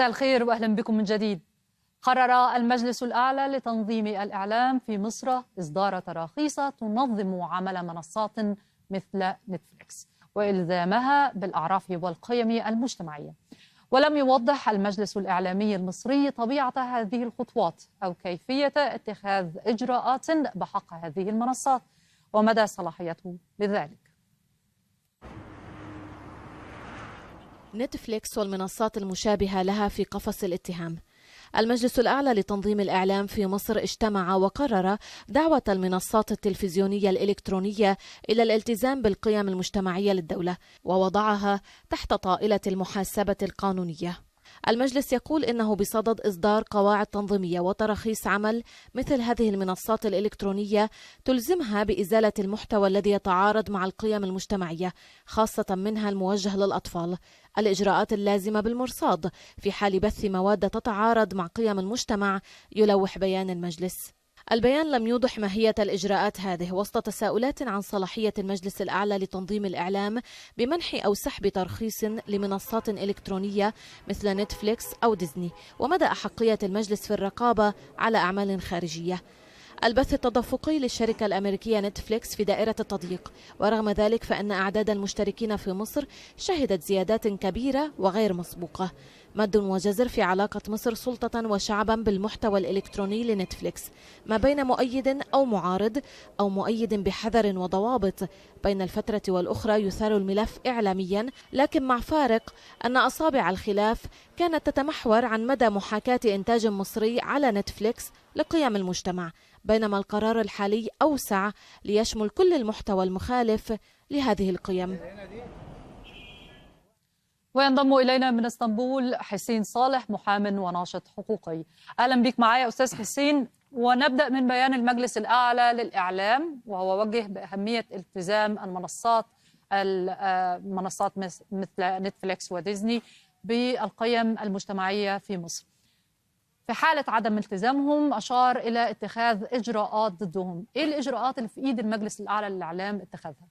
مساء الخير واهلا بكم من جديد. قرر المجلس الاعلى لتنظيم الاعلام في مصر اصدار تراخيص تنظم عمل منصات مثل نتفليكس والزامها بالاعراف والقيم المجتمعيه. ولم يوضح المجلس الاعلامي المصري طبيعه هذه الخطوات او كيفيه اتخاذ اجراءات بحق هذه المنصات ومدى صلاحيته لذلك. نتفليكس والمنصات المشابهة لها في قفص الاتهام المجلس الأعلى لتنظيم الإعلام في مصر اجتمع وقرر دعوة المنصات التلفزيونية الإلكترونية إلى الالتزام بالقيم المجتمعية للدولة ووضعها تحت طائلة المحاسبة القانونية المجلس يقول إنه بصدد إصدار قواعد تنظيمية وتراخيص عمل مثل هذه المنصات الإلكترونية تلزمها بإزالة المحتوى الذي يتعارض مع القيم المجتمعية خاصة منها الموجه للأطفال الإجراءات اللازمة بالمرصاد في حال بث مواد تتعارض مع قيم المجتمع يلوح بيان المجلس البيان لم يوضح ماهية الإجراءات هذه وسط تساؤلات عن صلاحية المجلس الأعلى لتنظيم الإعلام بمنح أو سحب ترخيص لمنصات إلكترونية مثل نتفليكس أو ديزني ومدى أحقية المجلس في الرقابة على أعمال خارجية البث التدفقي للشركة الأمريكية نتفليكس في دائرة التضييق ورغم ذلك فإن أعداد المشتركين في مصر شهدت زيادات كبيرة وغير مسبوقة مد وجزر في علاقة مصر سلطة وشعبا بالمحتوى الإلكتروني لنتفليكس ما بين مؤيد أو معارض أو مؤيد بحذر وضوابط بين الفترة والأخرى يثار الملف إعلاميا لكن مع فارق أن أصابع الخلاف كانت تتمحور عن مدى محاكاة إنتاج مصري على نتفليكس لقيم المجتمع بينما القرار الحالي أوسع ليشمل كل المحتوى المخالف لهذه القيم وينضم إلينا من اسطنبول حسين صالح محام وناشط حقوقي أهلا بك معايا أستاذ حسين ونبدأ من بيان المجلس الأعلى للإعلام وهو وجه بأهمية التزام المنصات المنصات آه، مثل نتفليكس وديزني بالقيم المجتمعية في مصر في حالة عدم التزامهم أشار إلى اتخاذ إجراءات ضدهم إيه الإجراءات اللي في إيد المجلس الأعلى للإعلام اتخاذها؟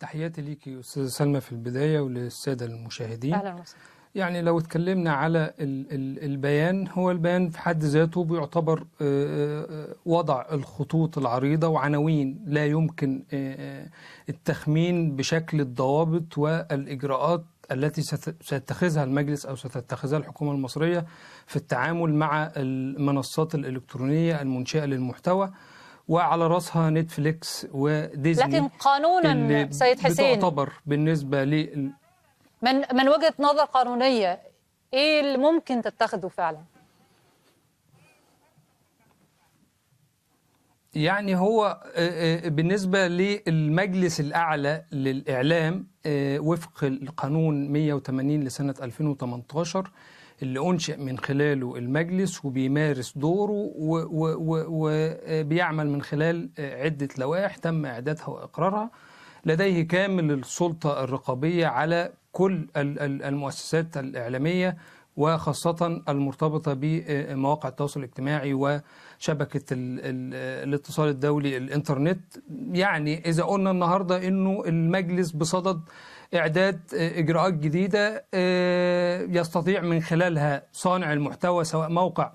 تحياتي ليك يا أستاذة سلمى في البداية وللسادة المشاهدين أهلا وسهلا يعني لو اتكلمنا على البيان هو البيان في حد ذاته بيعتبر آه، آه، آه، وضع الخطوط العريضة وعناوين لا يمكن التخمين بشكل الضوابط والإجراءات التي سيتخذها المجلس أو ستتخذها الحكومة المصرية في التعامل مع المنصات الإلكترونية المنشئة للمحتوى وعلى راسها نتفليكس وديزني لكن قانونا سيد حسين تعتبر بالنسبة ل من من وجهة نظر قانونية إيه اللي ممكن تتخذه فعلا؟ يعني هو آه، آه، بالنسبة للمجلس الأعلى للإعلام آه، وفق القانون 180 لسنة 2018 اللي أنشئ من خلاله المجلس وبيمارس دوره وبيعمل من خلال عدة لوائح تم إعدادها وإقرارها لديه كامل السلطة الرقابية على كل المؤسسات الإعلامية وخاصة المرتبطة بمواقع التواصل الاجتماعي وشبكة الاتصال الدولي الإنترنت يعني إذا قلنا النهاردة أنه المجلس بصدد إعداد إجراءات جديدة آه، يستطيع من خلالها صانع المحتوى سواء موقع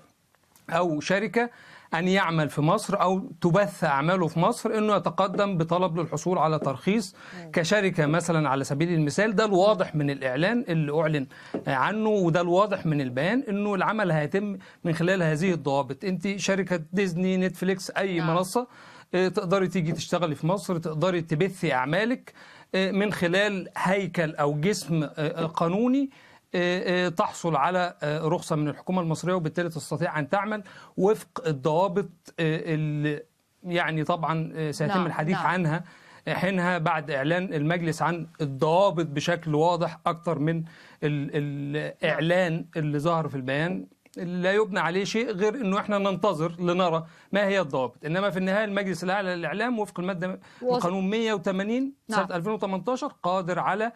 أو شركة أن يعمل في مصر أو تبث أعماله في مصر أنه يتقدم بطلب للحصول على ترخيص كشركة مثلا على سبيل المثال ده الواضح من الإعلان اللي أعلن عنه وده الواضح من البيان أنه العمل هيتم من خلال هذه الضوابط أنت شركة ديزني نتفليكس أي نعم. منصة آه، تقدري تيجي تشتغلي في مصر تقدري تبثي أعمالك آه، من خلال هيكل أو جسم آه، قانوني آه، آه، تحصل على آه، رخصة من الحكومة المصرية وبالتالي تستطيع أن تعمل وفق الضوابط اللي يعني طبعا سيتم لا نعم، الحديث لا. نعم. عنها حينها بعد إعلان المجلس عن الضوابط بشكل واضح أكثر من الإعلان اللي ظهر في البيان لا يبنى عليه شيء غير انه احنا ننتظر لنرى ما هي الضوابط انما في النهايه المجلس الاعلى للاعلام وفق الماده القانون 180 نعم. سنه 2018 قادر على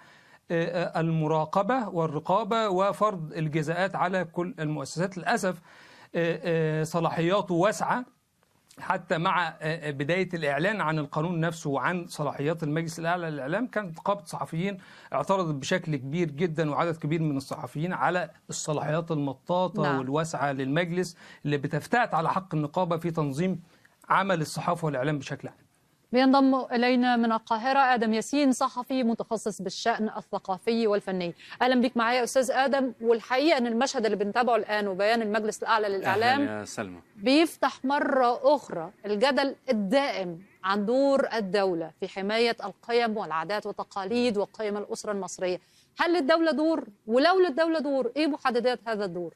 المراقبة والرقابة وفرض الجزاءات على كل المؤسسات للأسف آه، آه، صلاحياته واسعة حتى مع آه، بداية الإعلان عن القانون نفسه وعن صلاحيات المجلس الأعلى للإعلام كانت نقابة صحفيين اعترضت بشكل كبير جدا وعدد كبير من الصحفيين على الصلاحيات المطاطة نعم. والواسعة للمجلس اللي بتفتات على حق النقابة في تنظيم عمل الصحافة والإعلام بشكل عام بينضم الينا من القاهره ادم ياسين صحفي متخصص بالشان الثقافي والفني اهلا بيك معايا استاذ ادم والحقيقه ان المشهد اللي بنتابعه الان وبيان المجلس الاعلى للاعلام يا سلمى بيفتح مره اخرى الجدل الدائم عن دور الدوله في حمايه القيم والعادات والتقاليد وقيم الاسره المصريه هل للدوله دور ولو للدوله دور ايه محددات هذا الدور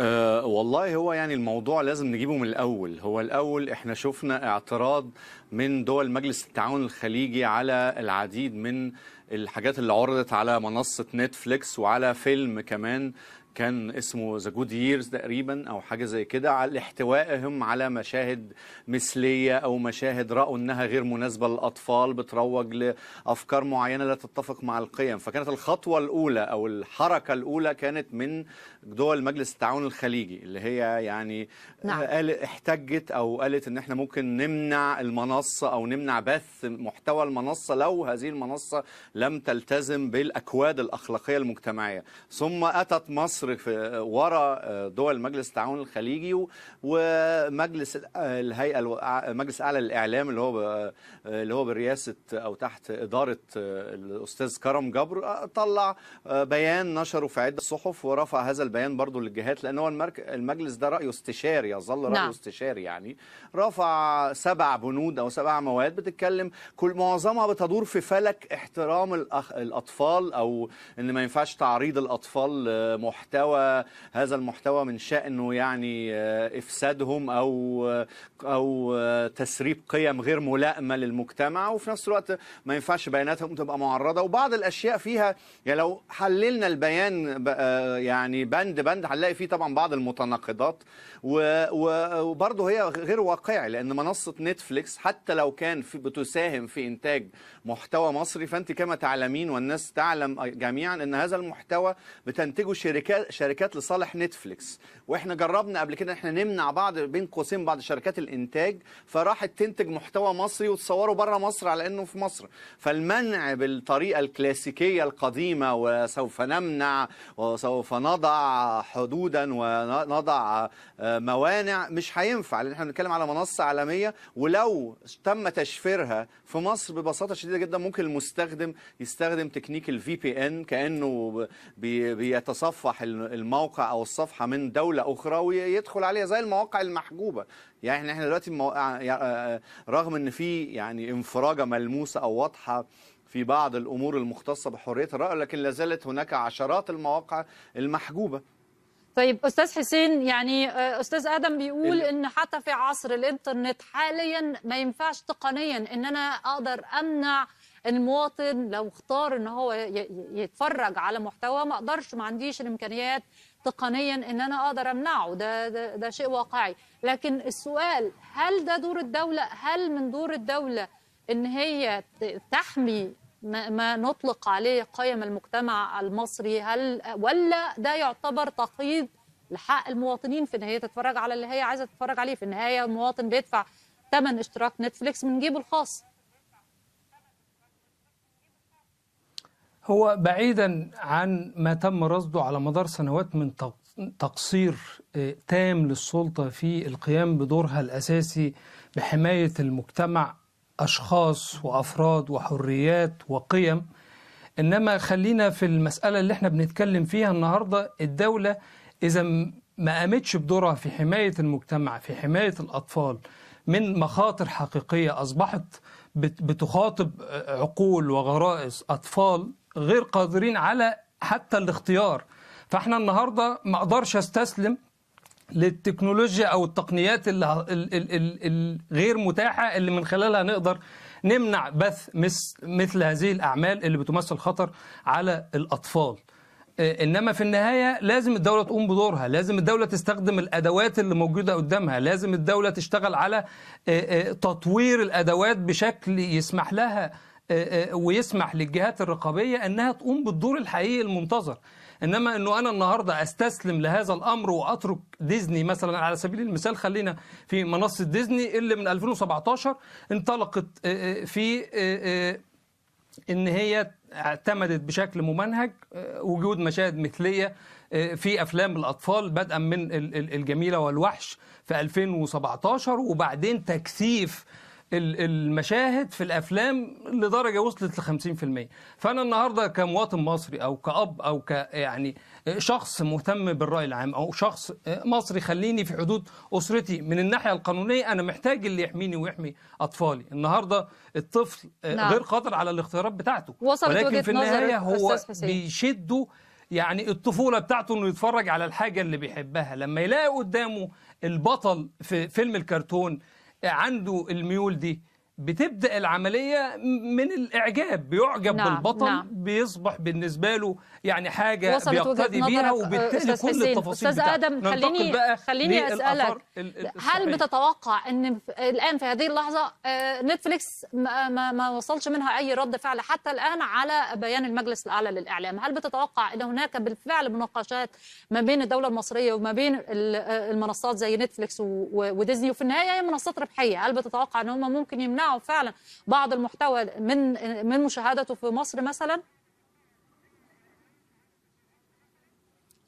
أه والله هو يعني الموضوع لازم نجيبه من الأول هو الأول احنا شفنا اعتراض من دول مجلس التعاون الخليجي على العديد من الحاجات اللي عرضت على منصة نتفليكس وعلى فيلم كمان كان اسمه ذا جود ييرز تقريبا او حاجه زي كده على احتوائهم على مشاهد مثليه او مشاهد راوا انها غير مناسبه للاطفال بتروج لافكار معينه لا تتفق مع القيم فكانت الخطوه الاولى او الحركه الاولى كانت من دول مجلس التعاون الخليجي اللي هي يعني نعم. قال احتجت او قالت ان احنا ممكن نمنع المنصه او نمنع بث محتوى المنصه لو هذه المنصه لم تلتزم بالاكواد الاخلاقيه المجتمعيه ثم اتت مصر مصر في آه، ورا آه، دول مجلس التعاون الخليجي ومجلس آه، الهيئه مجلس اعلى للاعلام اللي هو اللي هو برئاسه او تحت اداره الاستاذ كرم جبر طلع بيان نشره في عده صحف ورفع هذا البيان برضه للجهات لان هو المجلس ده رايه استشاري يظل رايه نعم. استشاري يعني رفع سبع بنود او سبع مواد بتتكلم كل معظمها بتدور في فلك احترام الاطفال او ان ما ينفعش تعريض الاطفال محتوى محتوى هذا المحتوى من شأنه يعني آه، إفسادهم أو آه، أو آه، تسريب قيم غير ملائمة للمجتمع وفي نفس الوقت ما ينفعش بياناتهم تبقى معرضة وبعض الأشياء فيها يعني لو حللنا البيان يعني بند بند هنلاقي فيه طبعا بعض المتناقضات وبرضه هي غير واقعي لأن منصة نتفليكس حتى لو كان في بتساهم في إنتاج محتوى مصري فأنت كما تعلمين والناس تعلم جميعا أن هذا المحتوى بتنتجه شركات شركات شركات لصالح نتفليكس واحنا جربنا قبل كده احنا نمنع بعض بين قوسين بعض شركات الانتاج فراحت تنتج محتوى مصري وتصوره بره مصر على انه في مصر فالمنع بالطريقه الكلاسيكيه القديمه وسوف نمنع وسوف نضع حدودا ونضع آه، موانع مش هينفع لان احنا بنتكلم على منصه عالميه ولو تم تشفيرها في مصر ببساطه شديده جدا ممكن المستخدم يستخدم تكنيك الفي بي ان كانه بيتصفح الموقع او الصفحه من دوله اخرى ويدخل عليها زي المواقع المحجوبه يعني احنا دلوقتي آه، آه، آه، رغم ان في يعني انفراجه ملموسه او واضحه في بعض الامور المختصه بحريه الراي لكن لا زالت هناك عشرات المواقع المحجوبه طيب استاذ حسين يعني استاذ ادم بيقول ان حتى في عصر الانترنت حاليا ما ينفعش تقنيا ان انا اقدر امنع المواطن لو اختار ان هو يتفرج على محتوى ما اقدرش ما عنديش الامكانيات تقنيا ان انا اقدر امنعه ده, ده ده شيء واقعي لكن السؤال هل ده دور الدوله هل من دور الدوله ان هي تحمي ما, ما نطلق عليه قيم المجتمع المصري هل ولا ده يعتبر تقييد لحق المواطنين في ان هي تتفرج على اللي هي عايزه تتفرج عليه في النهايه المواطن بيدفع ثمن اشتراك نتفليكس من جيبه الخاص هو بعيدا عن ما تم رصده على مدار سنوات من تقصير آه، تام للسلطة في القيام بدورها الأساسي بحماية المجتمع أشخاص وأفراد وحريات وقيم إنما خلينا في المسألة اللي احنا بنتكلم فيها النهاردة الدولة إذا ما قامتش بدورها في حماية المجتمع في حماية الأطفال من مخاطر حقيقية أصبحت بتخاطب آه، عقول وغرائز أطفال غير قادرين على حتى الاختيار فاحنا النهارده ما اقدرش استسلم للتكنولوجيا او التقنيات الغير متاحه اللي من خلالها نقدر نمنع بث مثل هذه الاعمال اللي بتمثل خطر على الاطفال آه، انما في النهايه لازم الدوله تقوم بدورها لازم الدوله تستخدم الادوات اللي موجوده قدامها لازم الدوله تشتغل على آه، آه، تطوير الادوات بشكل يسمح لها آه، آه، ويسمح للجهات الرقابية أنها تقوم بالدور الحقيقي المنتظر انما انه انا النهارده استسلم لهذا الامر واترك ديزني مثلا على سبيل المثال خلينا في منصه ديزني اللي من 2017 انطلقت آه، في ان هي اعتمدت بشكل ممنهج وجود مشاهد مثليه في افلام الاطفال بدءا من الجميله والوحش في 2017 وبعدين تكثيف المشاهد في الافلام لدرجه وصلت ل 50% فانا النهارده كمواطن مصري او كاب او ك يعني شخص مهتم بالراي العام او شخص مصري خليني في حدود اسرتي من الناحيه القانونيه انا محتاج اللي يحميني ويحمي اطفالي النهارده الطفل نعم. غير قادر على الاختيارات بتاعته ولكن في النهايه هو بيشده يعني الطفولة بتاعته انه يتفرج على الحاجة اللي بيحبها لما يلاقي قدامه البطل في فيلم الكرتون عنده الميول دي بتبدا العمليه من الاعجاب بيعجب نعم. بالبطل نعم. بيصبح بالنسبه له يعني حاجه بيقتدي بيها وبالتالي كل التفاصيل استاذ ادم خليني خليني اسالك هل بتتوقع ان الان في هذه اللحظه آه، نتفليكس ما, ما, ما وصلش منها اي رد فعل حتى الان على بيان المجلس الاعلى للاعلام هل بتتوقع ان هناك بالفعل مناقشات ما بين الدوله المصريه وما بين آه، المنصات زي نتفليكس وديزني وفي النهايه هي منصات ربحيه هل بتتوقع ان هم ممكن يمنعوا منعه فعلا بعض المحتوى من من مشاهدته في مصر مثلا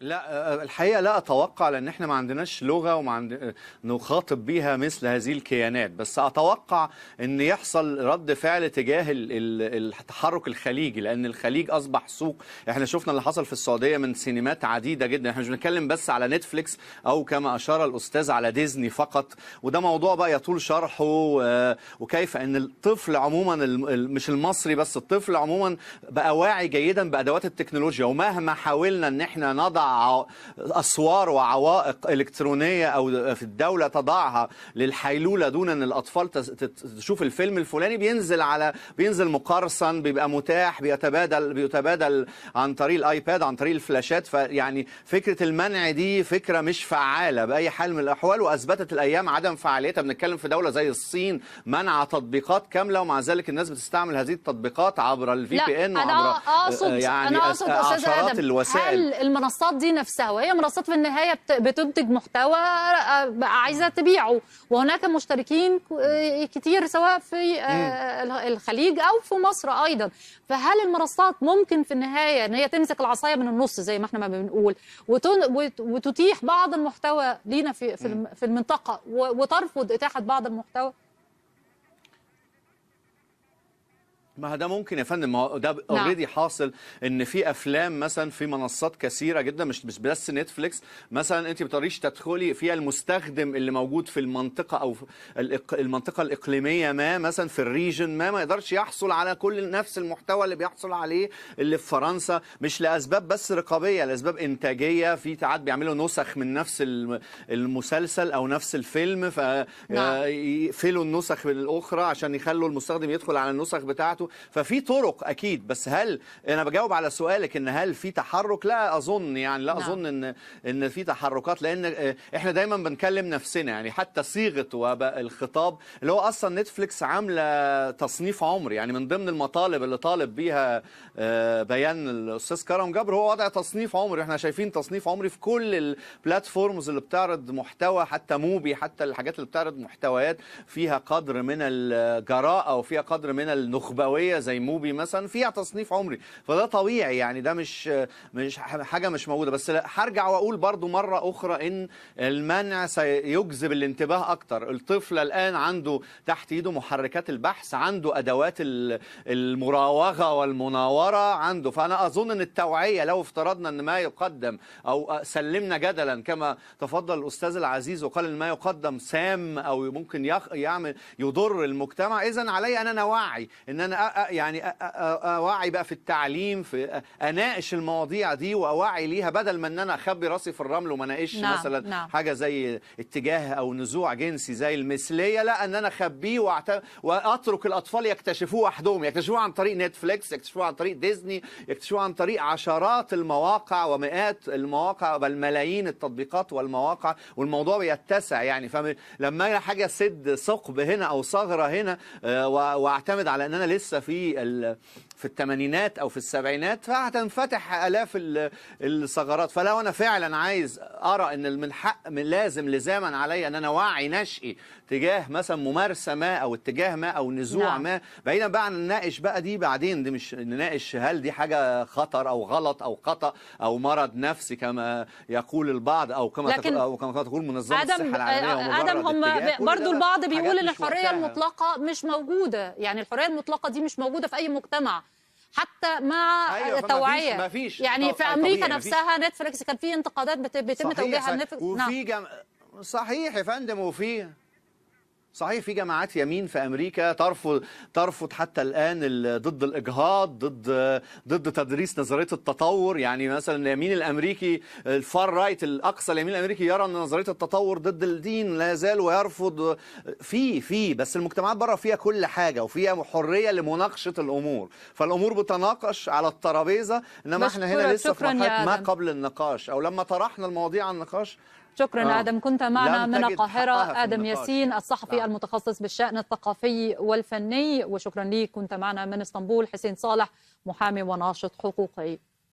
لا آه، الحقيقه لا اتوقع لان احنا ما عندناش لغه وما عند... آه، نخاطب بيها مثل هذه الكيانات بس اتوقع ان يحصل رد فعل تجاه التحرك الخليجي لان الخليج اصبح سوق احنا شفنا اللي حصل في السعوديه من سينمات عديده جدا احنا مش بنتكلم بس على نتفليكس او كما اشار الاستاذ على ديزني فقط وده موضوع بقى يطول شرحه آه، وكيف ان الطفل عموما مش المصري بس الطفل عموما بقى واعي جيدا بادوات التكنولوجيا ومهما حاولنا ان احنا نضع أسوار وعوائق إلكترونية أو في الدولة تضعها للحيلولة دون أن الأطفال تشوف الفيلم الفلاني بينزل على بينزل مقرصن بيبقى متاح بيتبادل بيتبادل عن طريق الآيباد عن طريق الفلاشات فيعني فكرة المنع دي فكرة مش فعالة بأي حال من الأحوال وأثبتت الأيام عدم فعاليتها بنتكلم في دولة زي الصين منع تطبيقات كاملة ومع ذلك الناس بتستعمل هذه التطبيقات عبر الفي بي ان وعبر أنا أقصد يعني أنا أقصد عشرات أدم. الوسائل هل المنصات دي نفسها وهي منصات في النهايه بتنتج محتوى آه، عايزه تبيعه وهناك مشتركين آه، كتير سواء في آه، الخليج او في مصر ايضا فهل المنصات ممكن في النهايه ان هي تمسك العصايه من النص زي ما احنا ما بنقول وتتيح بعض المحتوى لينا في المنطقه وترفض اتاحه بعض المحتوى ما ده ممكن يا فندم ما هو ده اوريدي نعم. حاصل ان في افلام مثلا في منصات كثيره جدا مش مش بس نتفليكس مثلا انت بتقدريش تدخلي فيها المستخدم اللي موجود في المنطقه او المنطقه الاقليميه ما مثلا في الريجن ما ما يقدرش يحصل على كل نفس المحتوى اللي بيحصل عليه اللي في فرنسا مش لاسباب بس رقابيه لاسباب انتاجيه في ساعات بيعملوا نسخ من نفس المسلسل او نفس الفيلم فيقفلوا نعم. آه، النسخ الاخرى عشان يخلوا المستخدم يدخل على النسخ بتاعته ففي طرق اكيد بس هل انا بجاوب على سؤالك ان هل في تحرك لا اظن يعني لا نعم. اظن ان ان في تحركات لان آه، احنا دايما بنكلم نفسنا يعني حتى صيغه الخطاب اللي هو اصلا نتفليكس عامله تصنيف عمري يعني من ضمن المطالب اللي طالب بيها آه، بيان الاستاذ كرم جبر هو وضع تصنيف عمري احنا شايفين تصنيف عمري في كل البلاتفورمز اللي بتعرض محتوى حتى موبي حتى الحاجات اللي بتعرض محتويات فيها قدر من الجراءه وفيها قدر من النخبويه قويه زي موبي مثلا فيها تصنيف عمري فده طبيعي يعني ده مش مش حاجه مش موجوده بس هرجع واقول برضو مره اخرى ان المنع سيجذب الانتباه اكتر الطفل الان عنده تحت ايده محركات البحث عنده ادوات المراوغه والمناوره عنده فانا اظن ان التوعيه لو افترضنا ان ما يقدم او سلمنا جدلا كما تفضل الاستاذ العزيز وقال ان ما يقدم سام او ممكن يعمل يضر المجتمع اذا علي ان انا واعي ان انا يعني اواعي بقى في التعليم في اناقش المواضيع دي واواعي ليها بدل ما ان انا اخبي راسي في الرمل وما اناقش نعم مثلا نعم. حاجه زي اتجاه او نزوع جنسي زي المثليه لا ان انا اخبيه وأعت... واترك الاطفال يكتشفوه وحدهم يكتشفوه عن طريق نتفليكس يكتشفوه عن طريق ديزني يكتشفوه عن طريق عشرات المواقع ومئات المواقع بل ملايين التطبيقات والمواقع والموضوع بيتسع يعني فلما حاجه سد ثقب هنا او ثغره هنا آه، واعتمد على ان انا لسه في في الثمانينات او في السبعينات فهتنفتح الاف الثغرات فلو انا فعلا عايز ارى ان من حق من لازم لزاما علي ان انا وعي نشئي تجاه مثلا ممارسه ما او اتجاه ما او نزوع نعم. ما بعيدا بقى عن نناقش بقى دي بعدين دي مش نناقش هل دي حاجه خطر او غلط او خطا او مرض نفسي كما يقول البعض او كما لكن أو كما تقول منظمه الصحه العالميه آه، آه، ادم هم برضو البعض بيقول ان الحريه المطلقه مش موجوده يعني الحريه المطلقه دي مش موجوده في اي مجتمع حتى مع أيوة التوعيه ما فيش يعني آه، في امريكا طبيعي. نفسها نتفليكس كان في انتقادات بيتم توجيهها لنتفليكس وفي نعم. جم... صحيح يا فندم وفي صحيح في جماعات يمين في امريكا ترفض ترفض حتى الان ضد الاجهاض ضد ضد تدريس نظريه التطور يعني مثلا اليمين الامريكي الفار رايت الاقصى اليمين الامريكي يرى ان نظريه التطور ضد الدين لا يزال ويرفض في في بس المجتمعات بره فيها كل حاجه وفيها حريه لمناقشه الامور فالامور بتناقش على الترابيزه انما احنا هنا لسه في مرحله ما قبل النقاش او لما طرحنا المواضيع على النقاش شكرا آه. آدم كنت معنا من القاهرة آدم ياسين الصحفي آه. المتخصص بالشأن الثقافي والفني وشكرا لي كنت معنا من اسطنبول حسين صالح محامي وناشط حقوقي